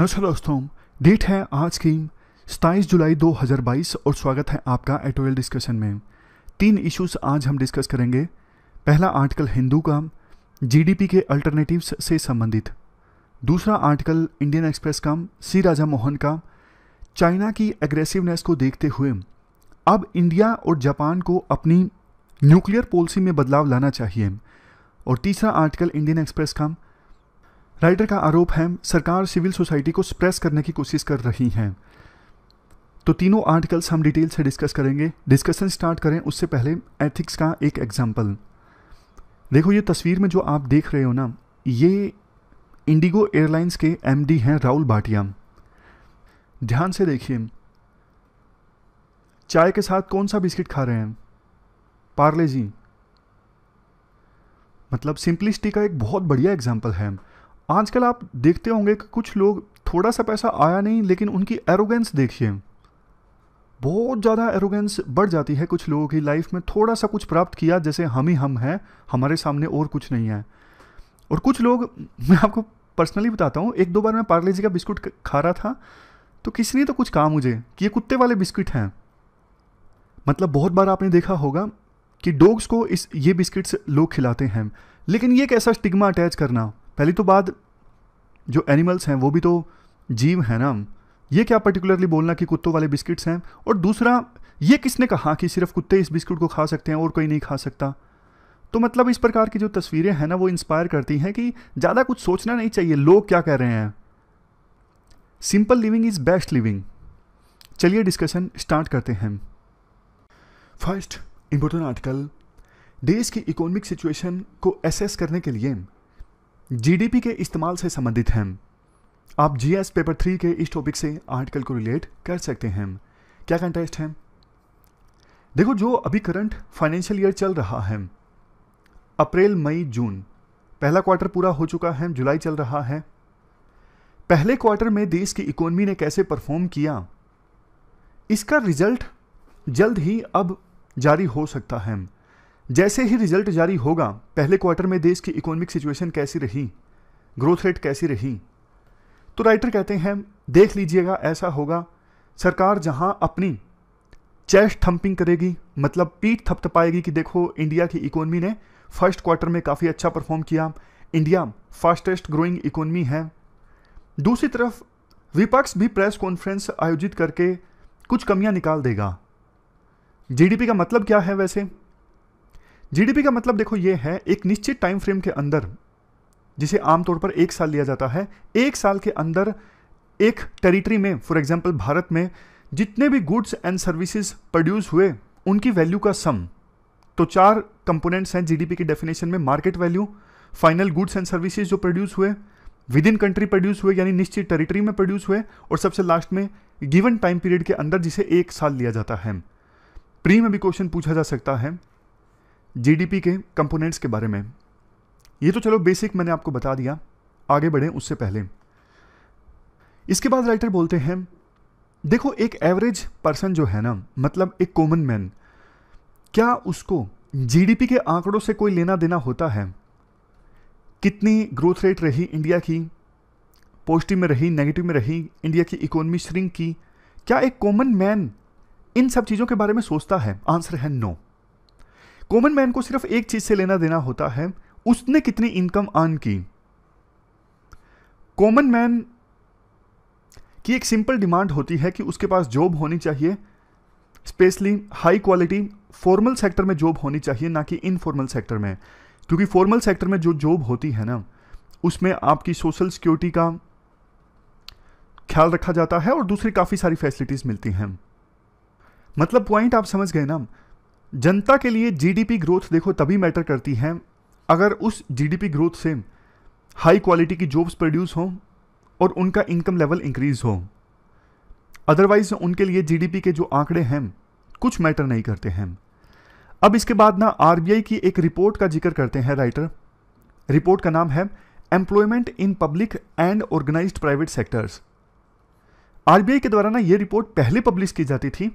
नमस्कार दोस्तों डेट है आज की सताईस जुलाई 2022 और स्वागत है आपका एटोयल डिस्कशन में तीन इश्यूज आज हम डिस्कस करेंगे पहला आर्टिकल हिंदू का जीडीपी के अल्टरनेटिव्स से संबंधित दूसरा आर्टिकल इंडियन एक्सप्रेस का सी राजा मोहन का चाइना की एग्रेसिवनेस को देखते हुए अब इंडिया और जापान को अपनी न्यूक्लियर पॉलिसी में बदलाव लाना चाहिए और तीसरा आर्टिकल इंडियन एक्सप्रेस का राइटर का आरोप है सरकार सिविल सोसाइटी को सप्रेस करने की कोशिश कर रही है तो तीनों आर्टिकल्स हम डिटेल से डिस्कस करेंगे डिस्कशन स्टार्ट करें उससे पहले एथिक्स का एक एग्जाम्पल देखो ये तस्वीर में जो आप देख रहे हो ना ये इंडिगो एयरलाइंस के एमडी हैं राहुल भाटिया ध्यान से देखिए चाय के साथ कौन सा बिस्किट खा रहे हैं पार्ले जी मतलब सिंपलिसिटी का एक बहुत बढ़िया एग्जाम्पल है आजकल आप देखते होंगे कि कुछ लोग थोड़ा सा पैसा आया नहीं लेकिन उनकी एरोगेंस देखिए बहुत ज़्यादा एरोगेंस बढ़ जाती है कुछ लोगों की लाइफ में थोड़ा सा कुछ प्राप्त किया जैसे हम ही हम हैं हमारे सामने और कुछ नहीं है और कुछ लोग मैं आपको पर्सनली बताता हूँ एक दो बार मैं पार्ले जी का बिस्कुट खा रहा था तो किसी ने तो कुछ कहा मुझे कि ये कुत्ते वाले बिस्किट हैं मतलब बहुत बार आपने देखा होगा कि डॉग्स को इस ये बिस्किट्स लोग खिलाते हैं लेकिन ये कैसा स्टिग्मा अटैच करना पहली तो बात जो एनिमल्स हैं वो भी तो जीव हैं ना ये क्या पर्टिकुलरली बोलना कि कुत्तों वाले बिस्किट्स हैं और दूसरा ये किसने कहा कि सिर्फ कुत्ते इस बिस्किट को खा सकते हैं और कोई नहीं खा सकता तो मतलब इस प्रकार की जो तस्वीरें हैं ना वो इंस्पायर करती हैं कि ज़्यादा कुछ सोचना नहीं चाहिए लोग क्या कह रहे हैं simple living is best living चलिए डिस्कशन स्टार्ट करते हैं फर्स्ट इम्पोर्टेंट आर्टिकल देश की इकोनॉमिक सिचुएशन को एसेस करने के लिए जीडीपी के इस्तेमाल से संबंधित हैं आप जीएस पेपर थ्री के इस टॉपिक से आर्टिकल को रिलेट कर सकते हैं क्या कंटेस्ट है देखो जो अभी करंट फाइनेंशियल ईयर चल रहा है अप्रैल मई जून पहला क्वार्टर पूरा हो चुका है जुलाई चल रहा है पहले क्वार्टर में देश की इकोनॉमी ने कैसे परफॉर्म किया इसका रिजल्ट जल्द ही अब जारी हो सकता है जैसे ही रिजल्ट जारी होगा पहले क्वार्टर में देश की इकोनॉमिक सिचुएशन कैसी रही ग्रोथ रेट कैसी रही तो राइटर कहते हैं देख लीजिएगा ऐसा होगा सरकार जहां अपनी चेस्ट थम्पिंग करेगी मतलब पीठ थपथपाएगी कि देखो इंडिया की इकोनॉमी ने फर्स्ट क्वार्टर में काफ़ी अच्छा परफॉर्म किया इंडिया फास्टेस्ट ग्रोइंग इकोनॉमी है दूसरी तरफ विपक्ष भी प्रेस कॉन्फ्रेंस आयोजित करके कुछ कमियां निकाल देगा जीडीपी का मतलब क्या है वैसे जीडीपी का मतलब देखो ये है एक निश्चित टाइम फ्रेम के अंदर जिसे आमतौर पर एक साल लिया जाता है एक साल के अंदर एक टेरिटरी में फॉर एग्जाम्पल भारत में जितने भी गुड्स एंड सर्विसेज प्रोड्यूस हुए उनकी वैल्यू का सम तो चार कंपोनेंट्स हैं जीडीपी की डेफिनेशन में market value final goods and services जो प्रोड्यूस हुए विद इन कंट्री प्रोड्यूस हुए यानी निश्चित टेरिटरी में प्रोड्यूस हुए और सबसे लास्ट में गिवन टाइम पीरियड के अंदर जिसे एक साल लिया जाता है प्री में भी क्वेश्चन पूछा जा सकता है जीडीपी के कंपोनेंट्स के बारे में ये तो चलो बेसिक मैंने आपको बता दिया आगे बढ़ें उससे पहले इसके बाद राइटर बोलते हैं देखो एक एवरेज पर्सन जो है ना मतलब एक कॉमन मैन क्या उसको जीडीपी के आंकड़ों से कोई लेना देना होता है कितनी ग्रोथ रेट रही इंडिया की पॉजिटिव में रही नेगेटिव में रही इंडिया की इकोनॉमी श्रिंक की क्या एक कॉमन मैन इन सब चीज़ों के बारे में सोचता है आंसर है नो no. कॉमन मैन को सिर्फ एक चीज से लेना देना होता है उसने कितनी इनकम अर्न की कॉमन मैन की एक सिंपल डिमांड होती है कि उसके पास जॉब होनी चाहिए specially high quality formal sector में जॉब होनी चाहिए ना कि इनफॉर्मल सेक्टर में क्योंकि फॉर्मल सेक्टर में जो जॉब होती है ना उसमें आपकी सोशल सिक्योरिटी का ख्याल रखा जाता है और दूसरी काफ़ी सारी फैसिलिटीज़ मिलती हैं मतलब पॉइंट आप समझ गए ना जनता के लिए जीडीपी ग्रोथ देखो तभी मैटर करती है अगर उस जीडीपी ग्रोथ से हाई क्वालिटी की जॉब्स प्रोड्यूस हों और उनका इनकम लेवल इंक्रीज हो अदरवाइज उनके लिए जीडीपी के जो आंकड़े हैं कुछ मैटर नहीं करते हैं अब इसके बाद ना आरबीआई की एक रिपोर्ट का जिक्र करते हैं राइटर रिपोर्ट का नाम है employment in public and organised private sectors RBI के द्वारा ना ये रिपोर्ट पहले पब्लिश की जाती थी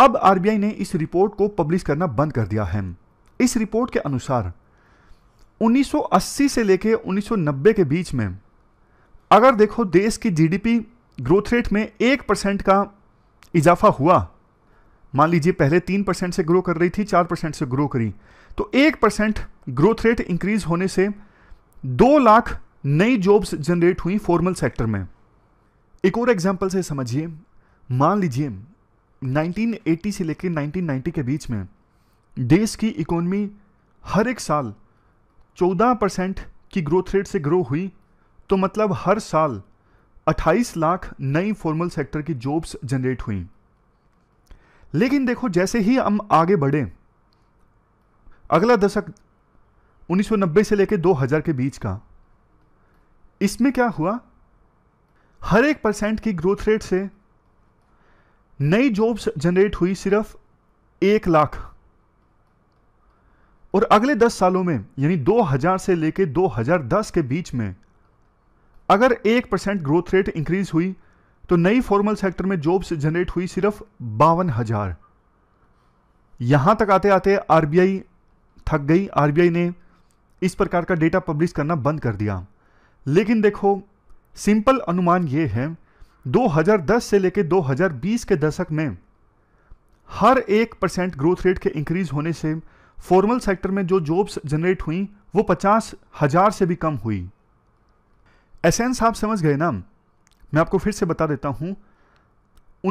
अब आरबीआई ने इस रिपोर्ट को पब्लिश करना बंद कर दिया है इस रिपोर्ट के अनुसार 1980 से लेकर 1990 के बीच में अगर देखो देश की जीडीपी ग्रोथ रेट में एक परसेंट का इजाफा हुआ मान लीजिए पहले तीन परसेंट से ग्रो कर रही थी चार परसेंट से ग्रो करी तो एक परसेंट ग्रोथ रेट इंक्रीज होने से दो लाख नई जॉब्स जनरेट हुई फॉर्मल सेक्टर में एक और एग्जाम्पल से समझिए मान लीजिए 1980 से लेकर 1990 के बीच में देश की इकोनॉमी हर एक साल 14 परसेंट की ग्रोथ रेट से ग्रो हुई तो मतलब हर साल 28 लाख नई फॉर्मल सेक्टर की जॉब्स जनरेट हुई लेकिन देखो जैसे ही हम आगे बढ़े अगला दशक 1990 से लेकर 2000 के बीच का इसमें क्या हुआ हर एक परसेंट की ग्रोथ रेट से नई जॉब्स जनरेट हुई सिर्फ एक लाख और अगले दस सालों में यानी 2000 से लेकर 2010 के बीच में अगर एक परसेंट ग्रोथ रेट इंक्रीज हुई तो नई फॉर्मल सेक्टर में जॉब्स जनरेट हुई सिर्फ बावन हजार यहां तक आते आते आरबीआई थक गई आरबीआई ने इस प्रकार का डेटा पब्लिश करना बंद कर दिया लेकिन देखो सिंपल अनुमान यह है 2010 से लेकर 2020 के दशक में हर एक परसेंट ग्रोथ रेट के इंक्रीज होने से फॉर्मल सेक्टर में जो जॉब्स जनरेट हुई वो पचास हजार से भी कम हुई एसेंस आप समझ गए ना मैं आपको फिर से बता देता हूं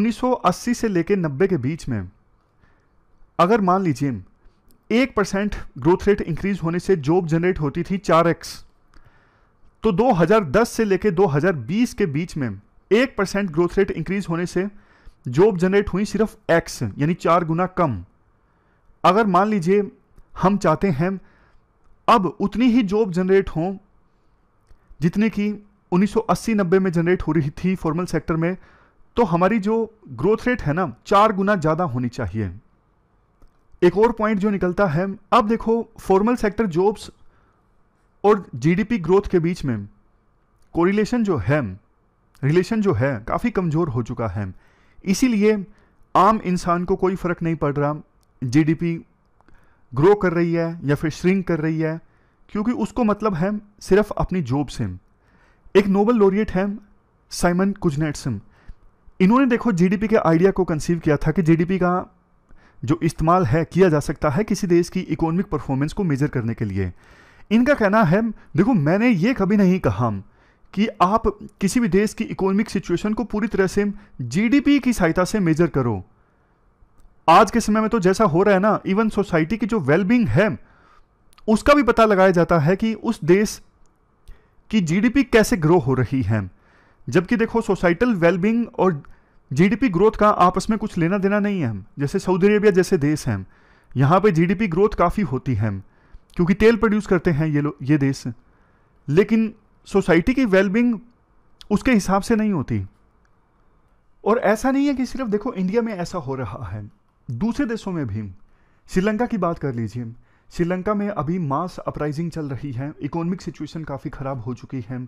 1980 से लेकर 90 के बीच में अगर मान लीजिए एक परसेंट ग्रोथ रेट इंक्रीज होने से जॉब जनरेट होती थी चार एक्स तो 2010 से लेकर 2020 के बीच में एक परसेंट ग्रोथ रेट इंक्रीज होने से जॉब जनरेट हुई सिर्फ एक्स यानी चार गुना कम अगर मान लीजिए हम चाहते हैं अब उतनी ही जॉब जनरेट हो जितनी कि 1980-90 में जनरेट हो रही थी फॉर्मल सेक्टर में तो हमारी जो ग्रोथ रेट है ना चार गुना ज़्यादा होनी चाहिए एक और पॉइंट जो निकलता है अब देखो फॉर्मल सेक्टर जॉब्स और जीडीपी ग्रोथ के बीच में कोरिलेशन जो है रिलेशन जो है काफ़ी कमज़ोर हो चुका है इसीलिए आम इंसान को कोई फ़र्क नहीं पड़ रहा जीडीपी ग्रो कर रही है या फिर श्रिंक कर रही है क्योंकि उसको मतलब है सिर्फ अपनी जॉब से एक नोबल लॉरिएट है साइमन सिम इन्होंने देखो जीडीपी के आइडिया को कंसीव किया था कि जीडीपी का जो इस्तेमाल है किया जा सकता है किसी देश की इकोनॉमिक परफॉर्मेंस को मेजर करने के लिए इनका कहना है देखो मैंने ये कभी नहीं कहा कि आप किसी भी देश की इकोनॉमिक सिचुएशन को पूरी तरह से जीडीपी की सहायता से मेजर करो आज के समय में तो जैसा हो रहा है ना इवन सोसाइटी की जो वेलबींग है उसका भी पता लगाया जाता है कि उस देश की जीडीपी कैसे ग्रो हो रही है जबकि देखो सोसाइटल वेलबींग और जीडीपी ग्रोथ का आपस में कुछ लेना देना नहीं है जैसे सऊदी अरेबिया जैसे देश हैं यहाँ पे जीडीपी ग्रोथ काफ़ी होती है क्योंकि तेल प्रोड्यूस करते हैं ये लोग ये देश लेकिन सोसाइटी की वेलबींग उसके हिसाब से नहीं होती और ऐसा नहीं है कि सिर्फ देखो इंडिया में ऐसा हो रहा है दूसरे देशों में भी श्रीलंका की बात कर लीजिए श्रीलंका में अभी मास अपराइजिंग चल रही है इकोनॉमिक सिचुएशन काफ़ी ख़राब हो चुकी है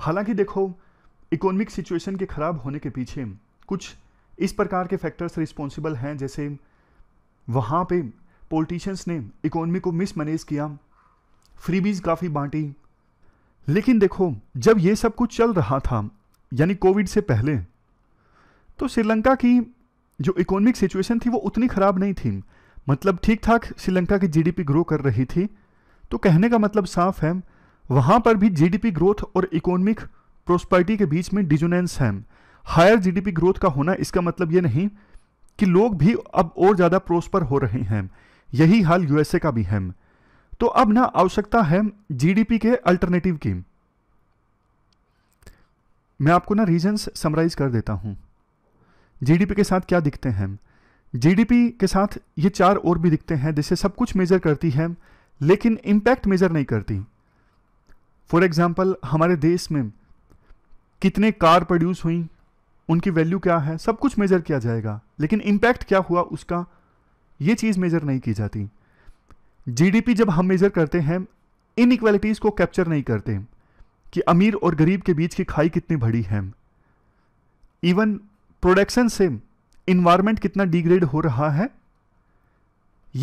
हालांकि देखो इकोनॉमिक सिचुएशन के ख़राब होने के पीछे कुछ इस प्रकार के फैक्टर्स रिस्पॉन्सिबल हैं जैसे वहाँ पे पॉलिटिशियंस ने इकोनॉमी को मिसमैनेज किया फ्रीबीज काफ़ी बांटी लेकिन देखो जब ये सब कुछ चल रहा था यानी कोविड से पहले तो श्रीलंका की जो इकोनॉमिक सिचुएशन थी वो उतनी ख़राब नहीं थी मतलब ठीक ठाक श्रीलंका की जीडीपी ग्रो कर रही थी तो कहने का मतलब साफ है वहां पर भी जीडीपी ग्रोथ और इकोनॉमिक प्रोस्पर्टी के बीच में डिजोनेंस है हायर जीडीपी ग्रोथ का होना इसका मतलब ये नहीं कि लोग भी अब और ज़्यादा प्रोस्पर हो रहे हैं यही हाल यूएसए का भी है तो अब ना आवश्यकता है जीडीपी के अल्टरनेटिव की मैं आपको ना रीजंस समराइज कर देता हूं जीडीपी के साथ क्या दिखते हैं जीडीपी के साथ ये चार और भी दिखते हैं जिसे सब कुछ मेजर करती है लेकिन इंपैक्ट मेजर नहीं करती फॉर एग्जाम्पल हमारे देश में कितने कार प्रोड्यूस हुई उनकी वैल्यू क्या है सब कुछ मेजर किया जाएगा लेकिन इंपैक्ट क्या हुआ उसका ये चीज़ मेजर नहीं की जाती जीडीपी जब हम मेजर करते हैं इन को कैप्चर नहीं करते कि अमीर और गरीब के बीच की खाई कितनी बड़ी है इवन प्रोडक्शन से इन्वायरमेंट कितना डिग्रेड हो रहा है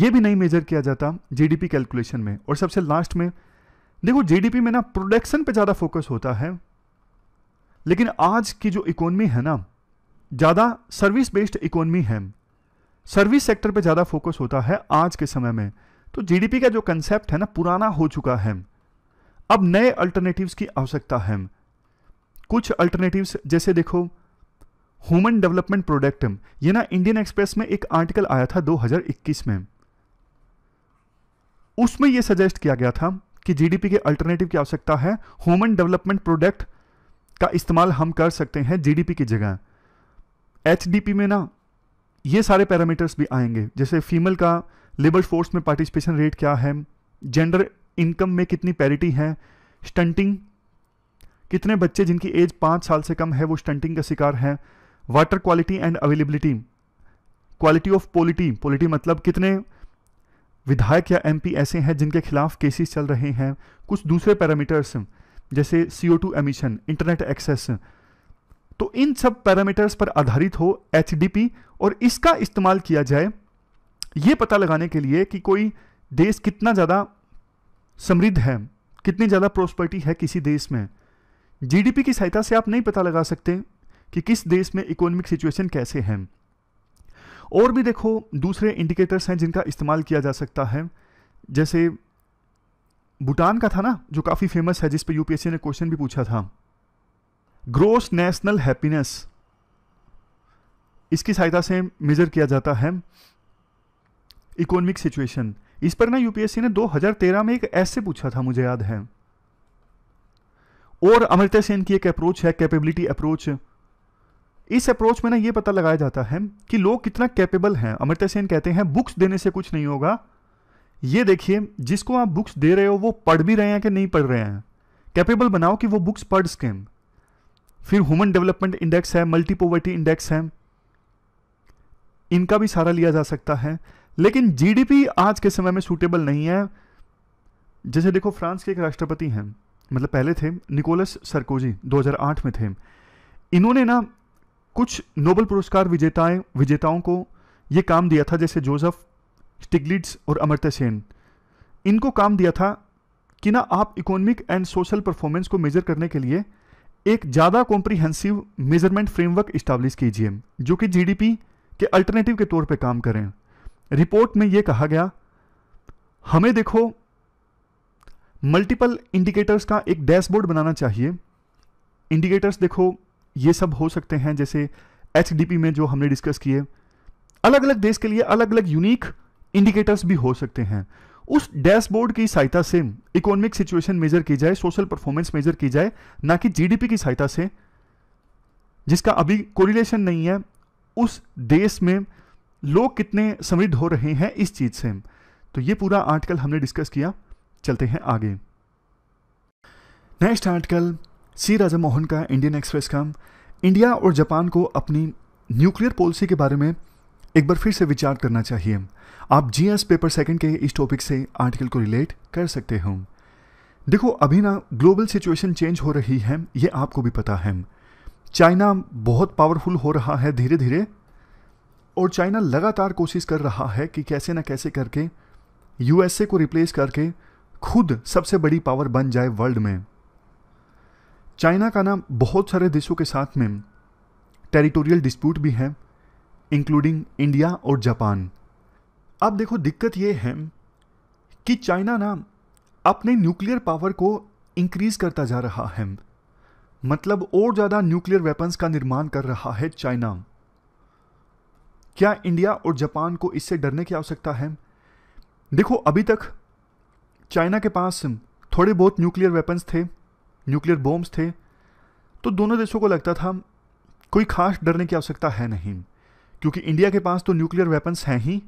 यह भी नहीं मेजर किया जाता जीडीपी कैलकुलेशन में और सबसे लास्ट में देखो जीडीपी में ना प्रोडक्शन पे ज़्यादा फोकस होता है लेकिन आज की जो इकोनमी है ना ज़्यादा सर्विस बेस्ड इकोनमी है सर्विस सेक्टर पे ज़्यादा फोकस होता है आज के समय में तो जीडीपी का जो कंसेप्ट है ना पुराना हो चुका है अब नए अल्टरनेटिव्स की आवश्यकता है कुछ अल्टरनेटिव्स जैसे देखो ह्यूमन डेवलपमेंट प्रोडक्ट ये ना इंडियन एक्सप्रेस में एक आर्टिकल आया था 2021 में उसमें ये सजेस्ट किया गया था कि जीडीपी के अल्टरनेटिव की आवश्यकता है ह्यूमन डेवलपमेंट प्रोडक्ट का इस्तेमाल हम कर सकते हैं जीडीपी की जगह एचडीपी में ना ये सारे पैरामीटर्स भी आएंगे जैसे फीमेल का लेबर फोर्स में पार्टिसिपेशन रेट क्या है जेंडर इनकम में कितनी पैरिटी है स्टंटिंग कितने बच्चे जिनकी एज पाँच साल से कम है वो स्टंटिंग का शिकार है water quality and availability quality of polity polity मतलब कितने विधायक या एमपी ऐसे हैं जिनके खिलाफ केसेस चल रहे हैं कुछ दूसरे पैरामीटर्स जैसे CO two emission internet access तो इन सब पैरामीटर्स पर आधारित हो एच और इसका इस्तेमाल किया जाए ये पता लगाने के लिए कि कोई देश कितना ज़्यादा समृद्ध है कितनी ज़्यादा प्रॉस्पर्टी है किसी देश में जीडीपी की सहायता से आप नहीं पता लगा सकते कि किस देश में इकोनॉमिक सिचुएशन कैसे है और भी देखो दूसरे इंडिकेटर्स हैं जिनका इस्तेमाल किया जा सकता है जैसे भूटान का था ना जो काफ़ी फेमस है जिस पर यूपीएससी ने क्वेश्चन भी पूछा था ग्रोस नेशनल हैप्पीनेस इसकी सहायता से मेजर किया जाता है इकोनॉमिक सिचुएशन इस पर ना यूपीएससी ने 2013 में एक ऐसे पूछा था मुझे याद है और अमृता सेन की एक अप्रोच है कैपेबिलिटी अप्रोच इस अप्रोच में ना ये पता लगाया जाता है कि लोग कितना कैपेबल हैं अमृता सेन कहते हैं बुक्स देने से कुछ नहीं होगा ये देखिए जिसको आप बुक्स दे रहे हो वो पढ़ भी रहे हैं कि नहीं पढ़ रहे हैं कैपेबल बनाओ कि वो बुक्स पढ़ सकें फिर ह्यूमन डेवलपमेंट इंडेक्स है मल्टी पोवर्टी इंडेक्स है इनका भी सारा लिया जा सकता है लेकिन जीडीपी आज के समय में सूटेबल नहीं है जैसे देखो फ्रांस के एक राष्ट्रपति हैं मतलब पहले थे निकोलस सरकोजी 2008 में थे इन्होंने ना कुछ नोबल पुरस्कार विजेताएं विजेताओं को ये काम दिया था जैसे जोसेफ स्टिगलिट्स और अमर्त्य सेन इनको काम दिया था कि ना आप इकोनॉमिक एंड सोशल परफॉर्मेंस को मेजर करने के लिए एक ज़्यादा कॉम्प्रिहेंसिव मेजरमेंट फ्रेमवर्क इस्टाब्लिश कीजिए जो कि जीडीपी के अल्टरनेटिव के तौर पे काम करें रिपोर्ट में यह कहा गया हमें देखो मल्टीपल इंडिकेटर्स का एक डैशबोर्ड बनाना चाहिए इंडिकेटर्स देखो ये सब हो सकते हैं जैसे एच में जो हमने डिस्कस किए अलग अलग देश के लिए अलग अलग यूनिक इंडिकेटर्स भी हो सकते हैं उस डैशबोर्ड की सहायता से इकोनॉमिक सिचुएशन मेजर की जाए सोशल परफॉर्मेंस मेजर की जाए ना कि जीडीपी की सहायता से जिसका अभी कोरिलेशन नहीं है उस देश में लोग कितने समृद्ध हो रहे हैं इस चीज़ से तो ये पूरा आर्टिकल हमने डिस्कस किया चलते हैं आगे next article C Raja Mohan का इंडियन एक्सप्रेस का इंडिया और जापान को अपनी न्यूक्लियर पॉलिसी के बारे में एक बार फिर से विचार करना चाहिए आप जीएस पेपर सेकंड के इस टॉपिक से आर्टिकल को रिलेट कर सकते हो देखो अभी ना ग्लोबल सिचुएशन चेंज हो रही है ये आपको भी पता है चाइना बहुत पावरफुल हो रहा है धीरे धीरे और चाइना लगातार कोशिश कर रहा है कि कैसे ना कैसे करके यूएसए को रिप्लेस करके खुद सबसे बड़ी पावर बन जाए वर्ल्ड में चाइना का नाम बहुत सारे देशों के साथ में टेरिटोरियल डिस्प्यूट भी है इंक्लूडिंग इंडिया और जापान अब देखो दिक्कत ये है कि चाइना ना अपने न्यूक्लियर पावर को इंक्रीज करता जा रहा है मतलब और ज़्यादा न्यूक्लियर वेपन्स का निर्माण कर रहा है चाइना क्या इंडिया और जापान को इससे डरने की आवश्यकता है देखो अभी तक चाइना के पास थोड़े बहुत न्यूक्लियर वेपन्स थे न्यूक्लियर बॉम्ब्स थे तो दोनों देशों को लगता था कोई खास डरने की आवश्यकता है नहीं क्योंकि इंडिया के पास तो न्यूक्लियर वेपन्स हैं ही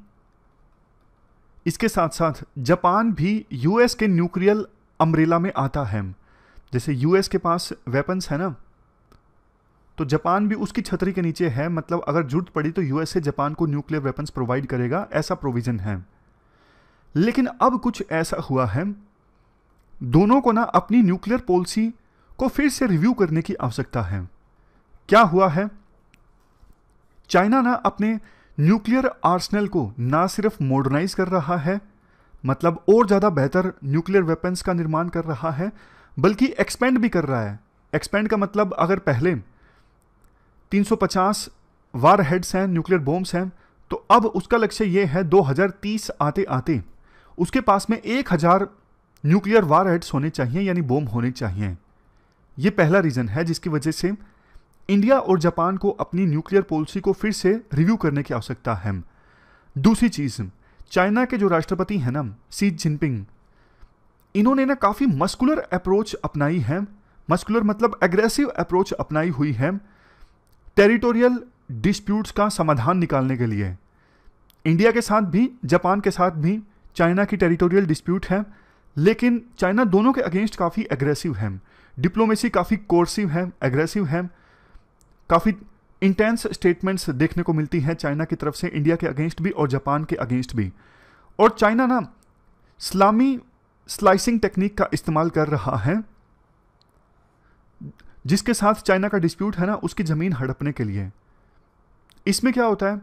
इसके साथ साथ जापान भी यूएस के न्यूक्लियर अम्ब्रेला में आता है जैसे यूएस के पास वेपन्स है ना तो जापान भी उसकी छतरी के नीचे है मतलब अगर जरूरत पड़ी तो यूएसए जापान को न्यूक्लियर वेपन्स प्रोवाइड करेगा ऐसा प्रोविज़न है लेकिन अब कुछ ऐसा हुआ है दोनों को ना अपनी न्यूक्लियर पॉलिसी को फिर से रिव्यू करने की आवश्यकता है क्या हुआ है चाइना ना अपने न्यूक्लियर आर्सनल को ना सिर्फ मॉडर्नाइज कर रहा है मतलब और ज़्यादा बेहतर न्यूक्लियर वेपन्स का निर्माण कर रहा है बल्कि एक्सपेंड भी कर रहा है एक्सपेंड का मतलब अगर पहले 350 वार हेड्स हैं न्यूक्लियर बॉम्ब्स हैं तो अब उसका लक्ष्य ये है 2030 आते आते उसके पास में 1000 न्यूक्लियर वार हेड्स होने चाहिए यानी बॉम्ब होने चाहिए ये पहला रीज़न है जिसकी वजह से इंडिया और जापान को अपनी न्यूक्लियर पॉलिसी को फिर से रिव्यू करने की आवश्यकता है दूसरी चीज़ चाइना के जो राष्ट्रपति हैं ना सी जिनपिंग इन्होंने ना काफ़ी मस्कुलर अप्रोच अपनाई है मस्कुलर मतलब एग्रेसिव अप्रोच अपनाई हुई है टेरिटोरियल डिस्प्यूट्स का समाधान निकालने के लिए इंडिया के साथ भी जापान के साथ भी चाइना की टेरिटोरियल डिस्प्यूट है लेकिन चाइना दोनों के अगेंस्ट काफ़ी एग्रेसिव है डिप्लोमेसी काफ़ी कोर्सिव है एग्रेसिव है काफ़ी इंटेंस स्टेटमेंट्स देखने को मिलती हैं चाइना की तरफ से इंडिया के अगेंस्ट भी और जापान के अगेंस्ट भी और चाइना ना इस्लामी स्लाइसिंग टेक्निक का इस्तेमाल कर रहा है जिसके साथ चाइना का डिस्प्यूट है ना उसकी ज़मीन हड़पने के लिए इसमें क्या होता है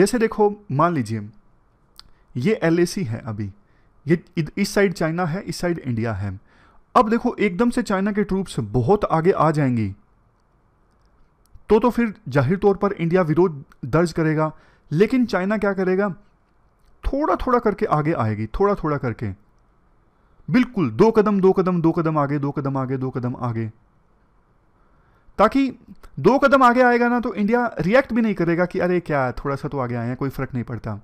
जैसे देखो मान लीजिए ये एल है अभी ये इस साइड चाइना है इस साइड इंडिया है अब देखो एकदम से चाइना के ट्रूप्स बहुत आगे आ जाएंगी तो तो फिर जाहिर तौर पर इंडिया विरोध दर्ज करेगा लेकिन चाइना क्या करेगा थोड़ा थोड़ा करके आगे आएगी थोड़ा थोड़ा करके बिल्कुल दो कदम दो कदम दो कदम आगे दो कदम आगे दो कदम आगे ताकि दो कदम आगे आएगा ना तो इंडिया रिएक्ट भी नहीं करेगा कि अरे क्या है थोड़ा सा तो आगे आए हैं कोई फ़र्क नहीं पड़ता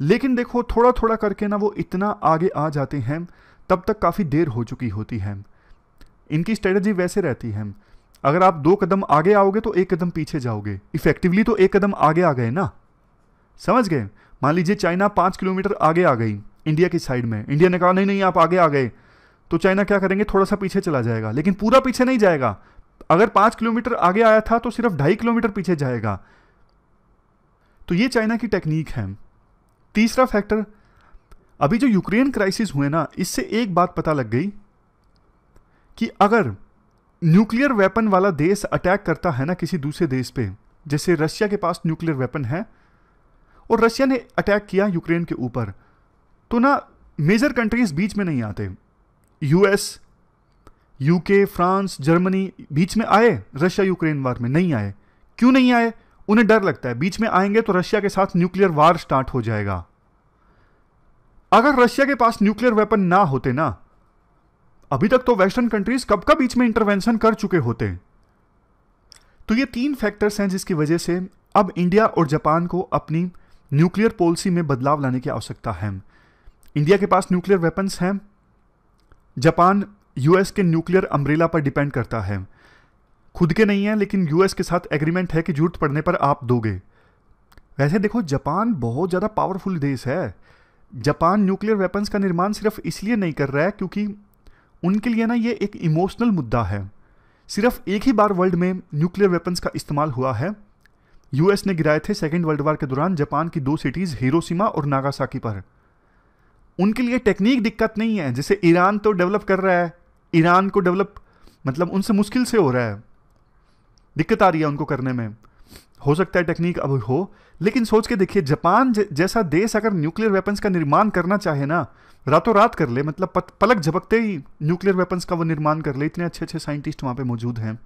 लेकिन देखो थोड़ा थोड़ा करके ना वो इतना आगे आ जाते हैं तब तक काफ़ी देर हो चुकी होती है इनकी स्ट्रेटजी वैसे रहती है अगर आप दो कदम आगे आओगे तो एक कदम पीछे जाओगे इफेक्टिवली तो एक कदम आगे आ गए ना समझ गए मान लीजिए चाइना पाँच किलोमीटर आगे आ गई इंडिया की साइड में इंडिया ने कहा नहीं नहीं आप आगे आ गए तो चाइना क्या करेंगे थोड़ा सा पीछे चला जाएगा लेकिन पूरा पीछे नहीं जाएगा अगर पांच किलोमीटर आगे आया था तो सिर्फ ढाई किलोमीटर पीछे जाएगा तो ये चाइना की टेक्निक है तीसरा फैक्टर अभी जो यूक्रेन क्राइसिस हुए ना इससे एक बात पता लग गई कि अगर न्यूक्लियर वेपन वाला देश अटैक करता है ना किसी दूसरे देश पे जैसे रशिया के पास न्यूक्लियर वेपन है और रशिया ने अटैक किया यूक्रेन के ऊपर तो ना मेजर कंट्रीज बीच में नहीं आते यूएस यूके फ्रांस जर्मनी बीच में आए रशिया यूक्रेन वार में नहीं आए क्यों नहीं आए उन्हें डर लगता है बीच में आएंगे तो रशिया के साथ न्यूक्लियर वार स्टार्ट हो जाएगा अगर रशिया के पास न्यूक्लियर वेपन ना होते ना अभी तक तो वेस्टर्न कंट्रीज कब का बीच में इंटरवेंशन कर चुके होते तो ये तीन फैक्टर्स हैं जिसकी वजह से अब इंडिया और जापान को अपनी न्यूक्लियर पॉलिसी में बदलाव लाने की आवश्यकता है इंडिया के पास न्यूक्लियर वेपन्स हैं जापान यूएस के न्यूक्लियर अम्ब्रेला पर डिपेंड करता है खुद के नहीं है लेकिन यूएस के साथ एग्रीमेंट है कि जरूरत पड़ने पर आप दोगे वैसे देखो जापान बहुत ज़्यादा पावरफुल देश है जापान न्यूक्लियर वेपन्स का निर्माण सिर्फ इसलिए नहीं कर रहा है क्योंकि उनके लिए ना ये एक इमोशनल मुद्दा है सिर्फ एक ही बार वर्ल्ड में न्यूक्लियर वेपन्स का इस्तेमाल हुआ है यूएस ने गिराए थे सेकेंड वर्ल्ड वार के दौरान जापान की दो सिटीज़ हिरोशिमा और नागासाकी पर उनके लिए टेक्निक दिक्कत नहीं है जैसे ईरान तो डेवलप कर रहा है ईरान को डेवलप मतलब उनसे मुश्किल से हो रहा है दिक्कत आ रही है उनको करने में हो सकता है टेक्निक अब हो लेकिन सोच के देखिए जापान जैसा देश अगर न्यूक्लियर वेपन्स का निर्माण करना चाहे ना रातों रात कर ले मतलब पत, पलक झपकते ही न्यूक्लियर वेपन्स का वो निर्माण कर ले इतने अच्छे अच्छे साइंटिस्ट वहाँ पे मौजूद हैं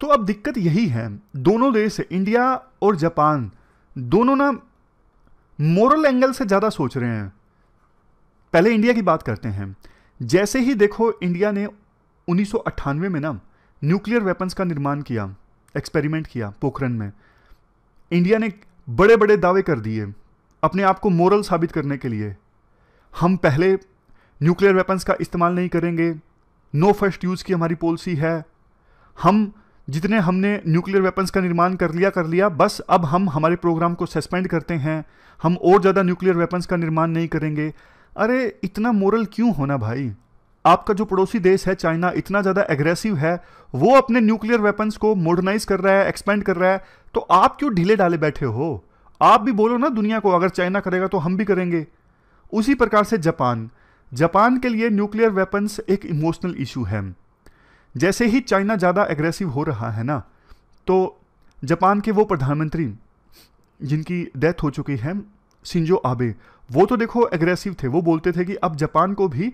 तो अब दिक्कत यही है दोनों देश इंडिया और जापान दोनों ना मोरल एंगल से ज़्यादा सोच रहे हैं पहले इंडिया की बात करते हैं जैसे ही देखो इंडिया ने उन्नीस में ना न्यूक्लियर वेपन्स का निर्माण किया एक्सपेरिमेंट किया पोखरण में इंडिया ने बड़े बड़े दावे कर दिए अपने आप को मोरल साबित करने के लिए हम पहले न्यूक्लियर वेपन्स का इस्तेमाल नहीं करेंगे नो फर्स्ट यूज़ की हमारी पॉलिसी है हम जितने हमने न्यूक्लियर वेपन्स का निर्माण कर लिया कर लिया बस अब हम हमारे प्रोग्राम को सस्पेंड करते हैं हम और ज़्यादा न्यूक्लियर वेपन्स का निर्माण नहीं करेंगे अरे इतना मोरल क्यों होना भाई आपका जो पड़ोसी देश है चाइना इतना ज़्यादा एग्रेसिव है वो अपने न्यूक्लियर वेपन्स को मॉडर्नाइज कर रहा है एक्सपेंड कर रहा है तो आप क्यों ढीले डाले बैठे हो आप भी बोलो ना दुनिया को अगर चाइना करेगा तो हम भी करेंगे उसी प्रकार से जापान जापान के लिए न्यूक्लियर वेपन्स एक इमोशनल इशू है जैसे ही चाइना ज़्यादा एग्रेसिव हो रहा है ना तो जापान के वो प्रधानमंत्री जिनकी डेथ हो चुकी है सिंजो आबे वो तो देखो एग्रेसिव थे वो बोलते थे कि अब जापान को भी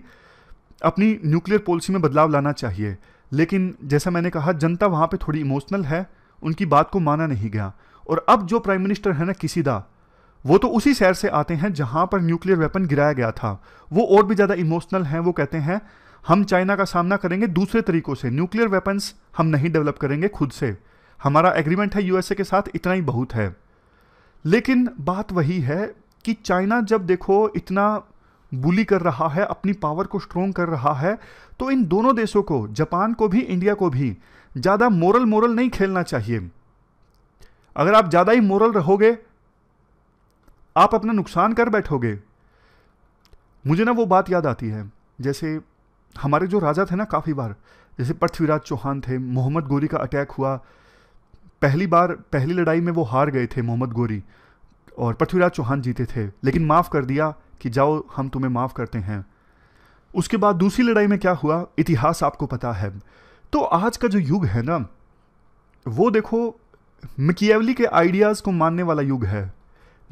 अपनी न्यूक्लियर पॉलिसी में बदलाव लाना चाहिए लेकिन जैसा मैंने कहा जनता वहाँ पे थोड़ी इमोशनल है उनकी बात को माना नहीं गया और अब जो प्राइम मिनिस्टर है ना किसीदा वो तो उसी शहर से आते हैं जहाँ पर न्यूक्लियर वेपन गिराया गया था वो और भी ज़्यादा इमोशनल हैं वो कहते हैं हम चाइना का सामना करेंगे दूसरे तरीकों से न्यूक्लियर वेपन्स हम नहीं डेवलप करेंगे खुद से हमारा एग्रीमेंट है यूएसए के साथ इतना ही बहुत है लेकिन बात वही है कि चाइना जब देखो इतना बुली कर रहा है अपनी पावर को स्ट्रोंग कर रहा है तो इन दोनों देशों को जापान को भी इंडिया को भी ज़्यादा मोरल मोरल नहीं खेलना चाहिए अगर आप ज़्यादा ही मोरल रहोगे आप अपना नुकसान कर बैठोगे मुझे ना वो बात याद आती है जैसे हमारे जो राजा थे ना काफ़ी बार जैसे पृथ्वीराज चौहान थे मोहम्मद गोरी का अटैक हुआ पहली बार पहली लड़ाई में वो हार गए थे मोहम्मद गोरी और पृथ्वीराज चौहान जीते थे लेकिन माफ़ कर दिया कि जाओ हम तुम्हें माफ़ करते हैं उसके बाद दूसरी लड़ाई में क्या हुआ इतिहास आपको पता है तो आज का जो युग है ना वो देखो मिकियावली के आइडियाज़ को मानने वाला युग है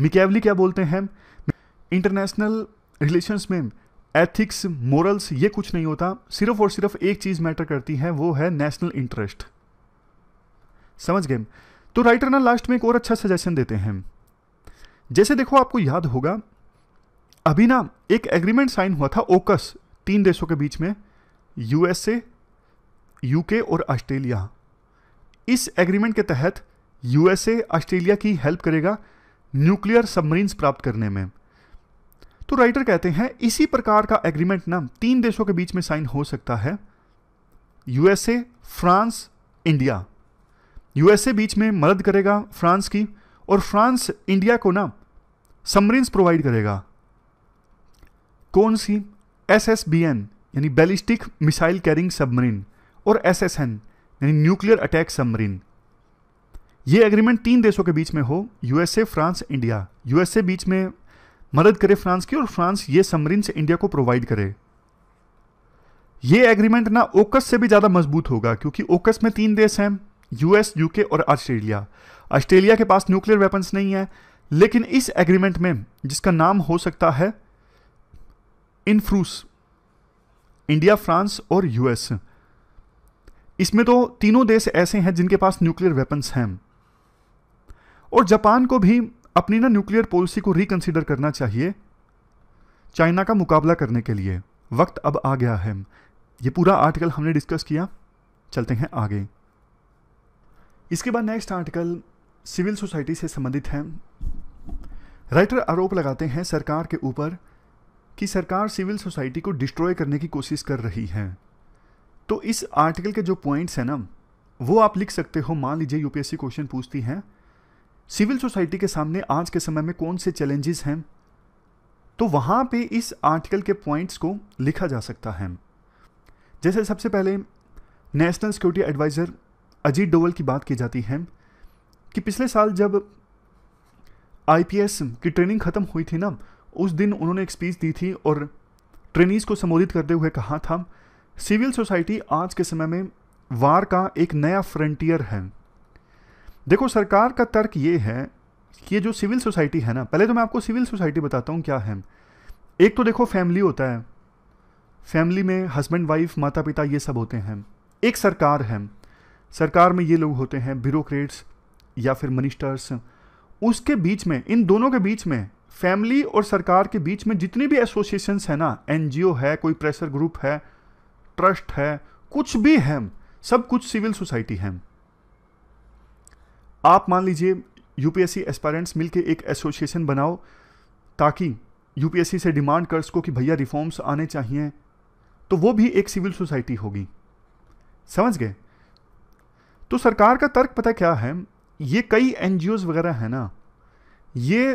मिकियावली क्या बोलते हैं इंटरनेशनल रिलेशंस में एथिक्स मोरल्स ये कुछ नहीं होता सिर्फ और सिर्फ एक चीज़ मैटर करती है वो है नेशनल इंटरेस्ट समझ गए तो राइटर ना लास्ट में एक और अच्छा सजेशन देते हैं जैसे देखो आपको याद होगा अभी ना एक एग्रीमेंट साइन हुआ था ओकस तीन देशों के बीच में यूएसए यूके और ऑस्ट्रेलिया इस एग्रीमेंट के तहत यूएसए ऑस्ट्रेलिया की हेल्प करेगा न्यूक्लियर सबमरीन्स प्राप्त करने में तो राइटर कहते हैं इसी प्रकार का एग्रीमेंट ना तीन देशों के बीच में साइन हो सकता है यूएसए फ्रांस इंडिया यूएसए बीच में मदद करेगा फ्रांस की और फ्रांस इंडिया को ना समरीन्स प्रोवाइड करेगा कौन सी एस एस बी एन यानी बैलिस्टिक मिसाइल कैरिंग सबमरीन और एस एस एन यानी न्यूक्लियर अटैक सबमरीन ये एग्रीमेंट तीन देशों के बीच में हो यूएसए फ्रांस इंडिया यूएसए बीच में मदद करे फ्रांस की और फ्रांस ये सबमरीन से इंडिया को प्रोवाइड करे ये एग्रीमेंट ना ओकस से भी ज़्यादा मजबूत होगा क्योंकि ओकस में तीन देश हैं यूएस यूके और ऑस्ट्रेलिया ऑस्ट्रेलिया के पास न्यूक्लियर वेपन्स नहीं है लेकिन इस एग्रीमेंट में जिसका नाम हो सकता है इनफ्रूस इंडिया फ्रांस और यूएस इसमें तो तीनों देश ऐसे हैं जिनके पास न्यूक्लियर वेपन्स हैं और जापान को भी अपनी ना न्यूक्लियर पॉलिसी को रिकंसिडर करना चाहिए चाइना का मुकाबला करने के लिए वक्त अब आ गया है ये पूरा आर्टिकल हमने डिस्कस किया चलते हैं आगे इसके बाद नेक्स्ट आर्टिकल सिविल सोसाइटी से संबंधित हैं राइटर आरोप लगाते हैं सरकार के ऊपर कि सरकार सिविल सोसाइटी को डिस्ट्रॉय करने की कोशिश कर रही है तो इस आर्टिकल के जो पॉइंट्स हैं ना वो आप लिख सकते हो मान लीजिए यूपीएससी क्वेश्चन पूछती हैं सिविल सोसाइटी के सामने आज के समय में कौन से चैलेंजेस हैं तो वहाँ पे इस आर्टिकल के पॉइंट्स को लिखा जा सकता है जैसे सबसे पहले national security adviser Ajit Doval की बात की जाती है कि पिछले साल जब आईपीएस की ट्रेनिंग ख़त्म हुई थी ना उस दिन उन्होंने एक स्पीच दी थी और ट्रेनीज को संबोधित करते हुए कहा था सिविल सोसाइटी आज के समय में वार का एक नया फ्रंटियर है देखो सरकार का तर्क ये है कि ये जो सिविल सोसाइटी है ना पहले तो मैं आपको सिविल सोसाइटी बताता हूँ क्या है एक तो देखो फैमिली होता है फैमिली में हस्बैंड वाइफ माता पिता ये सब होते हैं एक सरकार है सरकार में ये लोग होते हैं ब्यूरोक्रेट्स या फिर मिनिस्टर्स उसके बीच में इन दोनों के बीच में फैमिली और सरकार के बीच में जितनी भी एसोसिएशंस है ना एनजीओ है कोई प्रेशर ग्रुप है ट्रस्ट है कुछ भी है सब कुछ सिविल सोसाइटी है आप मान लीजिए यूपीएससी एस्पायरेंट्स मिलके एक एसोसिएशन बनाओ ताकि यूपीएससी से डिमांड कर सको कि भैया रिफॉर्म्स आने चाहिए तो वो भी एक सिविल सोसाइटी होगी समझ गए तो सरकार का तर्क पता क्या है ये कई एन वगैरह हैं ना ये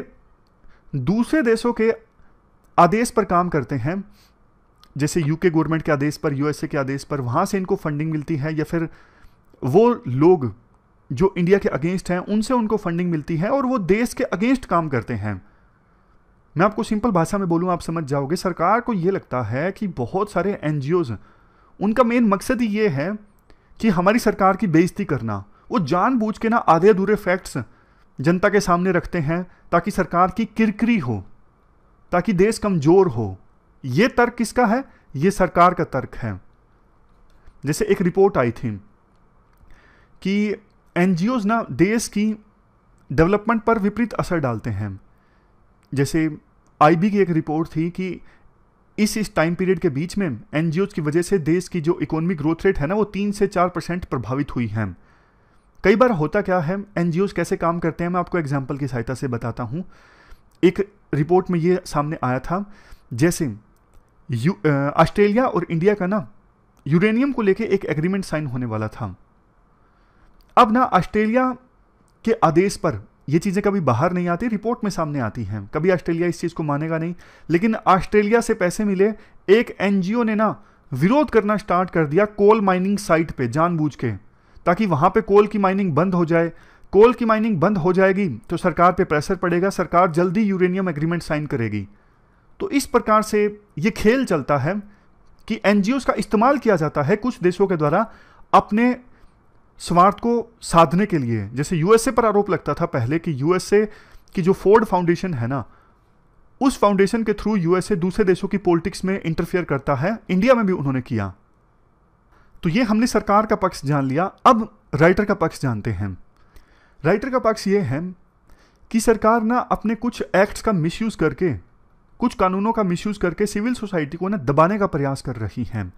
दूसरे देशों के आदेश पर काम करते हैं जैसे यूके गवर्नमेंट के आदेश पर यूएसए के आदेश पर वहाँ से इनको फंडिंग मिलती है या फिर वो लोग जो इंडिया के अगेंस्ट हैं उनसे उनको फंडिंग मिलती है और वो देश के अगेंस्ट काम करते हैं मैं आपको सिंपल भाषा में बोलूँ आप समझ जाओगे सरकार को ये लगता है कि बहुत सारे एन उनका मेन मकसद ही ये है कि हमारी सरकार की बेइज्जती करना वो जानबूझ के ना आधे अधूरे फैक्ट्स जनता के सामने रखते हैं ताकि सरकार की किरकिरी हो ताकि देश कमज़ोर हो ये तर्क किसका है ये सरकार का तर्क है जैसे एक रिपोर्ट आई थी कि एन ना देश की डेवलपमेंट पर विपरीत असर डालते हैं जैसे आईबी की एक रिपोर्ट थी कि इस इस टाइम पीरियड के बीच में एन की वजह से देश की जो इकोनॉमिक ग्रोथ रेट है ना वो तीन से चार परसेंट प्रभावित हुई है कई बार होता क्या है एन कैसे काम करते हैं मैं आपको एग्जाम्पल की सहायता से बताता हूँ एक रिपोर्ट में ये सामने आया था जैसे ऑस्ट्रेलिया और इंडिया का ना यूरेनियम को लेके एक एग्रीमेंट साइन होने वाला था अब ना ऑस्ट्रेलिया के आदेश पर ये चीज़ें कभी बाहर नहीं आती रिपोर्ट में सामने आती हैं कभी ऑस्ट्रेलिया इस चीज़ को मानेगा नहीं लेकिन ऑस्ट्रेलिया से पैसे मिले एक एनजीओ ने ना विरोध करना स्टार्ट कर दिया कोल माइनिंग साइट पे जानबूझ के ताकि वहां पे कोल की माइनिंग बंद हो जाए कोल की माइनिंग बंद हो जाएगी तो सरकार पे प्रेशर पड़ेगा सरकार जल्दी यूरेनियम एग्रीमेंट साइन करेगी तो इस प्रकार से ये खेल चलता है कि एन का इस्तेमाल किया जाता है कुछ देशों के द्वारा अपने स्वार्थ को साधने के लिए जैसे यूएसए पर आरोप लगता था पहले कि यूएसए की जो फोर्ड फाउंडेशन है ना उस फाउंडेशन के थ्रू यूएसए दूसरे देशों की पॉलिटिक्स में इंटरफेयर करता है इंडिया में भी उन्होंने किया तो ये हमने सरकार का पक्ष जान लिया अब राइटर का पक्ष जानते हैं राइटर का पक्ष ये है कि सरकार ना अपने कुछ एक्ट्स का मिसयूज़ करके कुछ कानूनों का मिसयूज़ करके सिविल सोसाइटी को ना दबाने का प्रयास कर रही हैं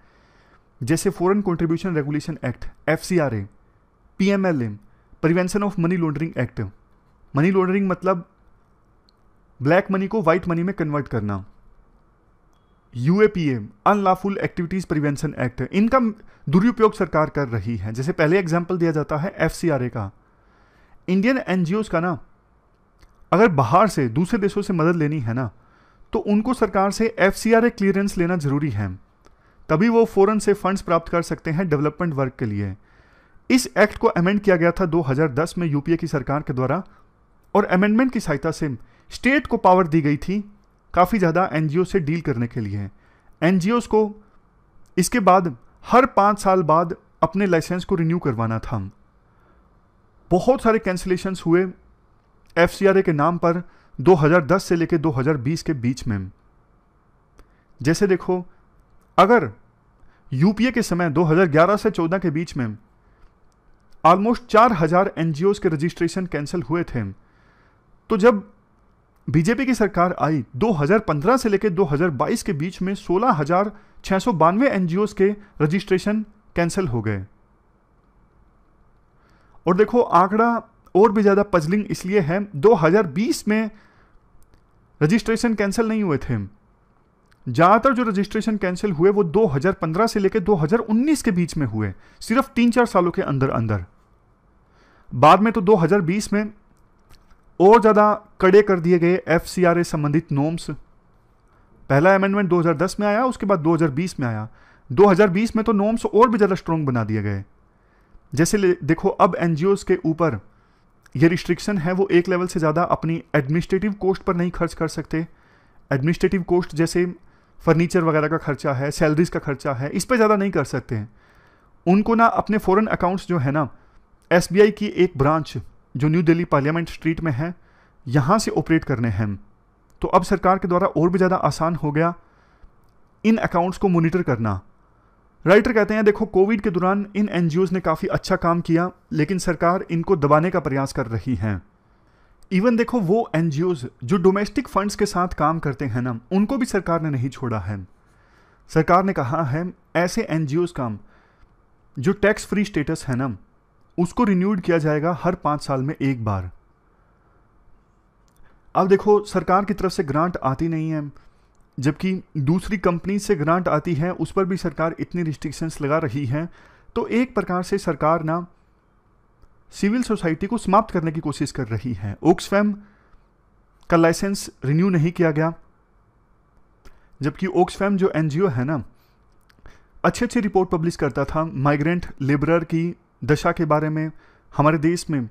जैसे foreign contribution regulation act F C R A P M L prevention of money laundering act money laundering मतलब ब्लैक मनी को वाइट मनी में कन्वर्ट करना UAPM unlawful activities prevention act इनका दुरुपयोग सरकार कर रही है जैसे पहले एग्जाम्पल दिया जाता है एफ का इंडियन एनजीओज का ना अगर बाहर से दूसरे देशों से मदद लेनी है ना तो उनको सरकार से एफ क्लियरेंस लेना ज़रूरी है तभी वो फ़ौरन से फंड्स प्राप्त कर सकते हैं डेवलपमेंट वर्क के लिए इस एक्ट को अमेंड किया गया था 2010 में यूपीए की सरकार के द्वारा और अमेंडमेंट की सहायता से स्टेट को पावर दी गई थी काफ़ी ज़्यादा एन से डील करने के लिए हैं एन को इसके बाद हर पाँच साल बाद अपने लाइसेंस को रिन्यू करवाना था बहुत सारे कैंसिलेशंस हुए एफ के नाम पर 2010 से लेकर 2020 के बीच में जैसे देखो अगर यूपीए के समय 2011 से 14 के बीच में ऑलमोस्ट 4000 एनजीओस के रजिस्ट्रेशन कैंसिल हुए थे तो जब बीजेपी की सरकार आई 2015 से लेकर 2022 के बीच में सोलह हजार छह सौ बानवे के रजिस्ट्रेशन कैंसिल हो गए और देखो आंकड़ा और भी ज़्यादा पजलिंग इसलिए है 2020 में रजिस्ट्रेशन कैंसिल नहीं हुए थे ज़्यादातर जो रजिस्ट्रेशन कैंसिल हुए वो 2015 से लेकर 2019 के बीच में हुए सिर्फ तीन चार सालों के अंदर अंदर बाद में तो 2020 में और ज़्यादा कड़े कर दिए गए एफ संबंधित नॉम्स पहला अमेंडमेंट 2010 में आया उसके बाद 2020 में आया 2020 में तो नॉम्स और भी ज़्यादा स्ट्रॉन्ग बना दिए गए जैसे देखो अब एन के ऊपर ये रिस्ट्रिक्शन है वो एक लेवल से ज़्यादा अपनी एडमिनिस्ट्रेटिव कोस्ट पर नहीं खर्च कर सकते एडमिनिस्ट्रेटिव कोस्ट जैसे फर्नीचर वगैरह का खर्चा है सैलरीज का खर्चा है इस पर ज़्यादा नहीं कर सकते हैं उनको ना अपने फॉरन अकाउंट्स जो है ना एस की एक ब्रांच जो न्यू दिल्ली पार्लियामेंट स्ट्रीट में है यहाँ से ऑपरेट करने हैं तो अब सरकार के द्वारा और भी ज़्यादा आसान हो गया इन अकाउंट्स को मोनिटर करना राइटर कहते हैं देखो कोविड के दौरान इन एन ने काफ़ी अच्छा काम किया लेकिन सरकार इनको दबाने का प्रयास कर रही है इवन देखो वो एन जो डोमेस्टिक फंड्स के साथ काम करते हैं ना उनको भी सरकार ने नहीं छोड़ा है सरकार ने कहा है ऐसे एन काम जो टैक्स फ्री स्टेटस है ना उसको रिन्यूड किया जाएगा हर पांच साल में एक बार अब देखो सरकार की तरफ से ग्रांट आती नहीं है जबकि दूसरी कंपनी से ग्रांट आती है उस पर भी सरकार इतनी रिस्ट्रिक्शंस लगा रही है तो एक प्रकार से सरकार ना सिविल सोसाइटी को समाप्त करने की कोशिश कर रही है ओक्सफैम का लाइसेंस रिन्यू नहीं किया गया जबकि ओक्सफैम जो एनजीओ है ना अच्छे अच्छी रिपोर्ट पब्लिश करता था माइग्रेंट लेबरर की दशा के बारे में हमारे देश में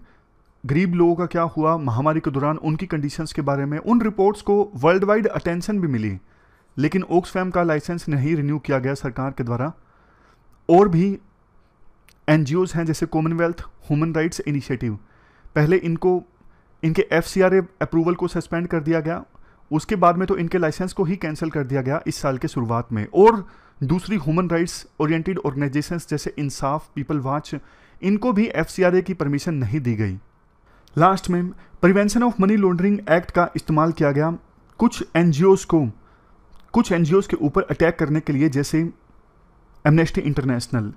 गरीब लोगों का क्या हुआ महामारी के दौरान उनकी कंडीशंस के बारे में उन रिपोर्ट्स को वर्ल्ड वाइड अटेंशन भी मिली लेकिन ओक्सफैम का लाइसेंस नहीं रिन्यू किया गया सरकार के द्वारा और भी एन हैं जैसे कॉमनवेल्थ ह्यूमन राइट्स इनिशिएटिव पहले इनको इनके एफ अप्रूवल को सस्पेंड कर दिया गया उसके बाद में तो इनके लाइसेंस को ही कैंसिल कर दिया गया इस साल के शुरुआत में और दूसरी ह्यूमन राइट्स ओरिएंटेड ऑर्गेनाइजेशंस जैसे इंसाफ पीपल वॉच इनको भी एफ की परमिशन नहीं दी गई लास्ट में prevention of money laundering act का इस्तेमाल किया गया कुछ एन को कुछ एन के ऊपर अटैक करने के लिए जैसे एमनेस्टी इंटरनेशनल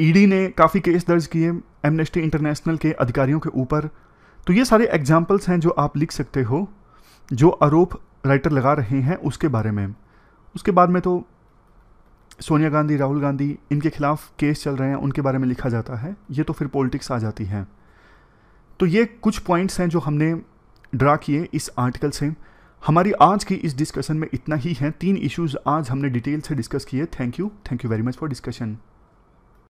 ईडी ने काफ़ी केस दर्ज किए एमनेस्टी इंटरनेशनल के अधिकारियों के ऊपर तो ये सारे एग्जाम्पल्स हैं जो आप लिख सकते हो जो आरोप राइटर लगा रहे हैं उसके बारे में उसके बाद में तो सोनिया गांधी राहुल गांधी इनके खिलाफ केस चल रहे हैं उनके बारे में लिखा जाता है ये तो फिर पॉलिटिक्स आ जाती है तो ये कुछ पॉइंट्स हैं जो हमने ड्रा किए इस आर्टिकल से हमारी आज की इस डिस्कशन में इतना ही है तीन इश्यूज आज हमने डिटेल से डिस्कस किए thank you thank you very much for discussion